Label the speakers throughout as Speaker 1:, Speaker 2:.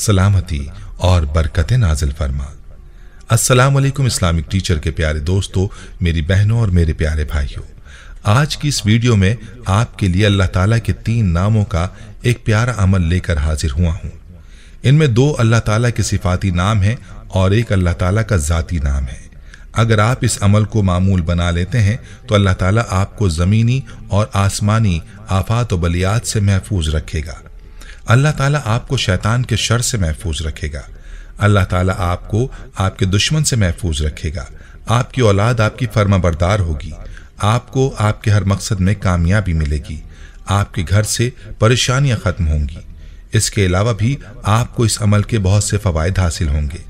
Speaker 1: सलामती और बरकतें नाजिल फरमा अस्सलाम वालेकुम इस्लामिक टीचर के प्यारे दोस्तों मेरी बहनों और मेरे प्यारे भाइयों आज की इस वीडियो में आपके लिए अल्लाह ताला के तीन नामों का एक प्यारा अमल लेकर हाजिर हुआ हूँ इनमें दो अल्लाह ताला के सिफाती नाम हैं और एक अल्लाह ताला का ज़ाती नाम है अगर आप इस अमल को मामूल बना लेते हैं तो अल्लाह ताला आपको ज़मीनी और आसमानी आफात व बलियात से महफूज रखेगा अल्लाह ताला आपको शैतान के शर से महफूज रखेगा अल्लाह ताला आपको आपके दुश्मन से महफूज रखेगा आपकी औलाद आपकी फर्माबरदार होगी आपको आपके हर मकसद में कामयाबी मिलेगी आपके घर से परेशानियां ख़त्म होंगी इसके अलावा भी आपको इस अमल के बहुत से फवायद हासिल होंगे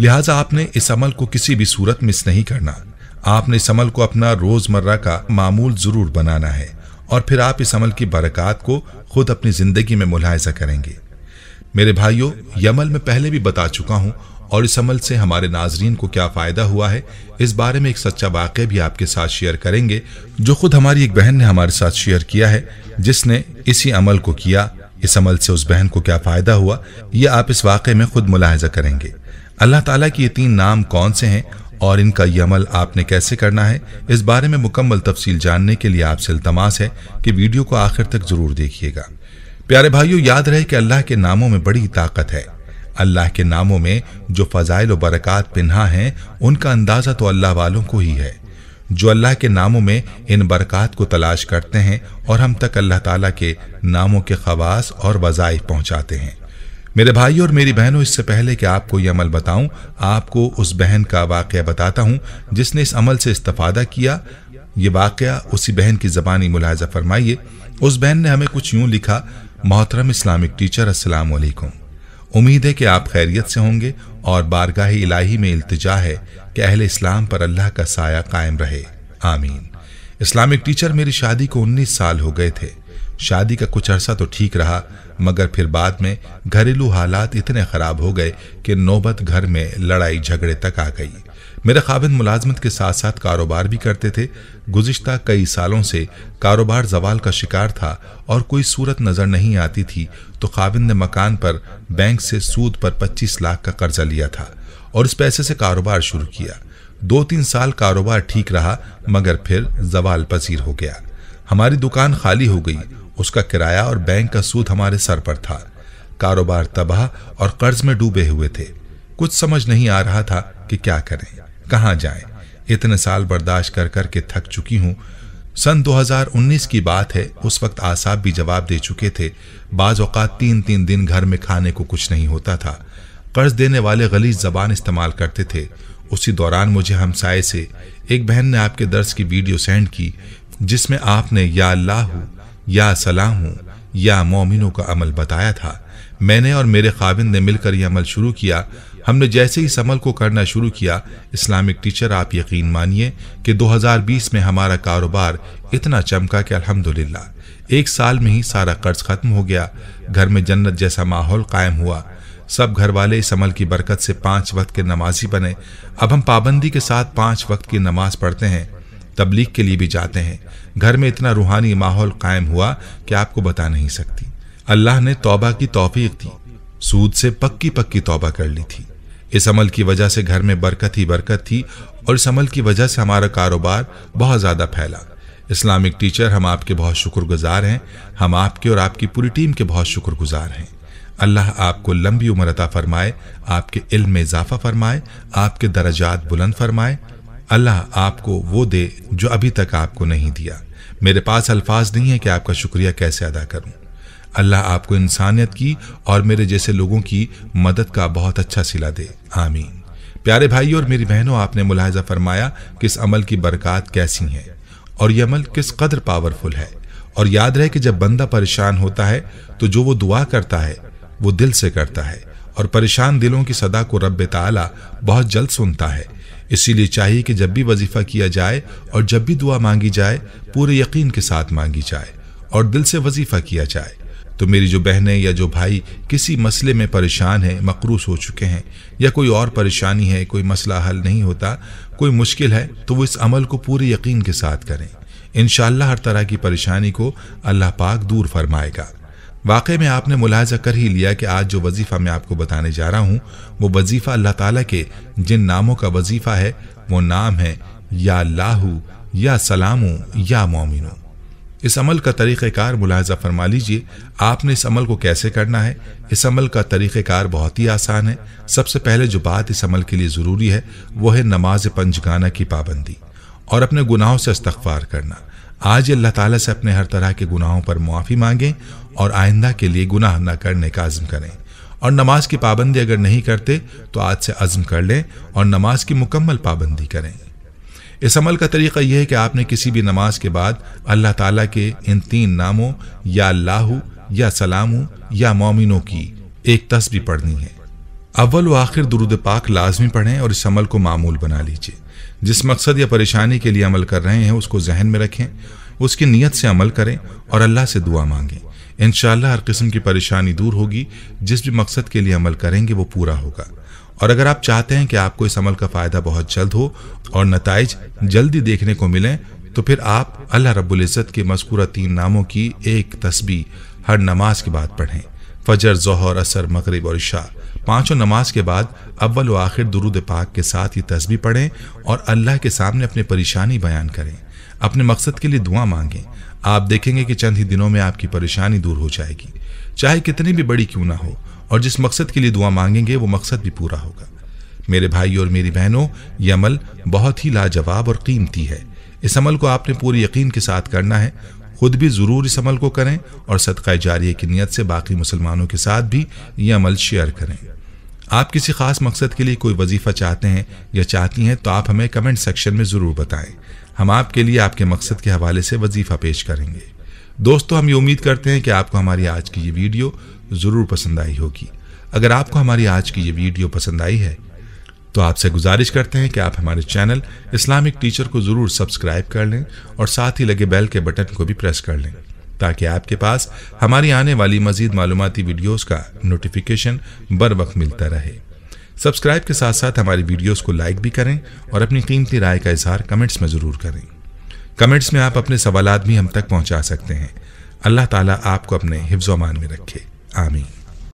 Speaker 1: लिहाजा आपने इस अमल को किसी भी सूरत मिस नहीं करना आपने इस अमल को अपना रोज़मर्रा का मामूल ज़रूर बनाना है और फिर आप इस अमल की बरकत को खुद अपनी ज़िंदगी में मुलायजा करेंगे मेरे भाइयों यमल में पहले भी बता चुका हूँ और इस अमल से हमारे नाजरीन को क्या फ़ायदा हुआ है इस बारे में एक सच्चा वाक़ भी आपके साथ शेयर करेंगे जो खुद हमारी एक बहन ने हमारे साथ शेयर किया है जिसने इसी अमल को किया इस अमल से उस बहन को क्या फ़ायदा हुआ यह आप इस वाक़े में खुद मुलाहजा करेंगे अल्लाह ताला के ये तीन नाम कौन से हैं और इनका ये अमल आपने कैसे करना है इस बारे में मुकम्मल तफसील जानने के लिए आपसे अल्तमास है कि वीडियो को आखिर तक ज़रूर देखिएगा प्यारे भाइयों याद रहे कि अल्लाह के नामों में बड़ी ताकत है अल्लाह के नामों में जो फ़जाइल व बरक़ात पिन्हा हैं उनका अंदाज़ा तो अल्लाह वालों को ही है जो अल्लाह के नामों में इन बरक़ात को तलाश करते हैं और हम तक अल्लाह ताला के नामों के खवास और वज़ाइफ पहुंचाते हैं मेरे भाई और मेरी बहनों इससे पहले कि आपको ये अमल बताऊं आपको उस बहन का वाक्य बताता हूं जिसने इस अमल से इस्तफ़ादा किया ये वाक्य उसी बहन की ज़बानी मुलाजा फरमाइए उस बहन ने हमें कुछ यूं लिखा मोहतरम इस्लामिक टीचर असलम उम्मीद है कि आप खैरियत से होंगे और बारगाह इलाही में अल्तजा है कि अहल इस्लाम पर अल्लाह का साया कायम रहे आमीन इस्लामिक टीचर मेरी शादी को 19 साल हो गए थे शादी का कुछ अरसा तो ठीक रहा मगर फिर बाद में घरेलू हालात इतने ख़राब हो गए कि नौबत घर में लड़ाई झगड़े तक आ गई मेरे खाविंद मुलाजमत के साथ साथ कारोबार भी करते थे गुज्त कई सालों से कारोबार जवाल का शिकार था और कोई सूरत नज़र नहीं आती थी तो खाविंद ने मकान पर बैंक से सूद पर 25 लाख का कर्जा लिया था और इस पैसे से कारोबार शुरू किया दो तीन साल कारोबार ठीक रहा मगर फिर जवाल पसीर हो गया हमारी दुकान खाली हो गई उसका किराया और बैंक का सूद हमारे सर पर था कारोबार तबाह और कर्ज में डूबे हुए थे कुछ समझ नहीं आ रहा था कि क्या करें कहाँ जाएं। इतने साल बर्दाश्त कर कर के थक चुकी हूँ सन 2019 की बात है उस वक्त आसाब भी जवाब दे चुके थे बाज अवत तीन तीन दिन घर में खाने को कुछ नहीं होता था कर्ज देने वाले गलीज जबान इस्तेमाल करते थे उसी दौरान मुझे हमसाए से एक बहन ने आपके दर्ज की वीडियो सेंड की जिसमें आपने या अल्लाह या सलाह हूँ या मोमिनों का अमल बताया था मैंने और मेरे खाविंद ने मिलकर यह अमल शुरू किया हमने जैसे ही इस अमल को करना शुरू किया इस्लामिक टीचर आप यकीन मानिए कि 2020 में हमारा कारोबार इतना चमका कि अल्हम्दुलिल्लाह एक साल में ही सारा कर्ज खत्म हो गया घर में जन्नत जैसा माहौल कायम हुआ सब घर वाले इस अमल की बरकत से पांच वक्त के नमाजी बने अब हम पाबंदी के साथ पांच वक्त की नमाज पढ़ते हैं तबलीग के लिए भी जाते हैं घर में इतना रूहानी माहौल कायम हुआ कि आपको बता नहीं सकती अल्लाह ने तौबा की तोफीक दी सूद से पक्की पक्की तौबा कर ली थी इस अमल की वजह से घर में बरकत ही बरकत थी और इस अमल की वजह से हमारा कारोबार बहुत ज़्यादा फैला इस्लामिक टीचर हम आपके बहुत शुक्रगुजार हैं हम आपके और आपकी पूरी टीम के बहुत शुक्रगुजार हैं अल्लाह आपको लंबी उम्र अता फरमाए आपके इल्म में इजाफा फरमाए आपके दर्जात बुलंद फरमाए अल्लाह आपको वो दे जो अभी तक आपको नहीं दिया मेरे पास अल्फाज नहीं है कि आपका शुक्रिया कैसे अदा करूं अल्लाह आपको इंसानियत की और मेरे जैसे लोगों की मदद का बहुत अच्छा सिला दे आमीन प्यारे भाई और मेरी बहनों आपने मुलाहजा फरमाया कि इस अमल की बरकत कैसी है और यह अमल किस कदर पावरफुल है और याद रहे कि जब बंदा परेशान होता है तो जो वो दुआ करता है वो दिल से करता है और परेशान दिलों की सदा को रब ताला बहुत जल्द सुनता है इसीलिए चाहिए कि जब भी वजीफ़ा किया जाए और जब भी दुआ मांगी जाए पूरे यकीन के साथ मांगी जाए और दिल से वजीफ़ा किया जाए तो मेरी जो बहनें या जो भाई किसी मसले में परेशान हैं मकरूस हो चुके हैं या कोई और परेशानी है कोई मसला हल नहीं होता कोई मुश्किल है तो वो इस अमल को पूरे यकीन के साथ करें इन हर तरह की परेशानी को अल्लाह पाक दूर फरमाएगा वाकई में आपने मुलाजा कर ही लिया कि आज जो वजीफ़ा मैं आपको बताने जा रहा हूँ वो वजीफ़ा अल्लाह ताला के जिन नामों का वजीफ़ा है वो नाम है या लाहू या सलामू या मोमिनू इस अमल का तरीक़ार मुलाजा फरमा लीजिए आपने इस अमल को कैसे करना है इस अमल का तरीक़ार बहुत ही आसान है सबसे पहले जो बात इस अमल के लिए ज़रूरी है वह है नमाज पंचगाना की पाबंदी और अपने गुनाहों से इस्तफार करना आज अल्लाह ताला से अपने हर तरह के गुनाहों पर मुआफ़ी मांगें और आइंदा के लिए गुनाह न करने का आज़म करें और नमाज की पाबंदी अगर नहीं करते तो आज से अज़म कर लें और नमाज की मुकम्मल पाबंदी करें इस अमल का तरीका यह है कि आपने किसी भी नमाज के बाद अल्लाह ताला के इन तीन नामों या अल्लाह या सलामू या मोमिनों की एक तस्वीर पढ़नी है अव्वल व आखिर दुरुद पाक लाजमी पढ़ें और इस अमल को मामूल बना लीजिए जिस मकसद या परेशानी के लिए अमल कर रहे हैं उसको जहन में रखें उसकी नीयत से अमल करें और अल्लाह से दुआ मांगें इन हर किस्म की परेशानी दूर होगी जिस भी मकसद के लिए अमल करेंगे वो पूरा होगा और अगर आप चाहते हैं कि आपको इस अमल का फ़ायदा बहुत जल्द हो और नतज जल्दी देखने को मिलें तो फिर आप अल्लाह रबुल्ज़त के मस्कूरा तीन नामों की एक तस्बी हर नमाज के बाद पढ़ें फजर जहर असर मगरब और शाह पांचों नमाज के बाद अव्वल व आखिर दुरुद पाक के साथ ये तस्बी पढ़ें और अल्लाह के सामने अपनी परेशानी बयान करें अपने मकसद के लिए दुआ मांगें आप देखेंगे कि चंद ही दिनों में आपकी परेशानी दूर हो जाएगी चाहे कितनी भी बड़ी क्यों ना हो और जिस मकसद के लिए दुआ मांगेंगे वो मकसद भी पूरा होगा मेरे भाई और मेरी बहनों ये अमल बहुत ही लाजवाब और कीमती है इस अमल को आपने पूरी यकीन के साथ करना है खुद भी ज़रूर इस अमल को करें और सदका जारी की नीयत से बाकी मुसलमानों के साथ भी ये अमल शेयर करें आप किसी खास मकसद के लिए कोई वजीफ़ा चाहते हैं या चाहती हैं तो आप हमें कमेंट सेक्शन में ज़रूर बताएं हम आपके लिए आपके मकसद के हवाले से वजीफ़ा पेश करेंगे दोस्तों हम ये उम्मीद करते हैं कि आपको हमारी आज की ये वीडियो ज़रूर पसंद आई होगी अगर आपको हमारी आज की ये वीडियो पसंद आई है तो आपसे गुजारिश करते हैं कि आप हमारे चैनल इस्लामिक टीचर को ज़रूर सब्सक्राइब कर लें और साथ ही लगे बेल के बटन को भी प्रेस कर लें ताकि आपके पास हमारी आने वाली मजीद मालूमती वीडियोस का नोटिफिकेशन बर वक्त मिलता रहे सब्सक्राइब के साथ साथ हमारी वीडियोस को लाइक भी करें और अपनी कीमती राय का इजहार कमेंट्स में ज़रूर करें कमेंट्स में आप अपने सवाल भी हम तक पहुँचा सकते हैं अल्लाह ताला आपको अपने हिफ्ज़ अमान में रखे आमीन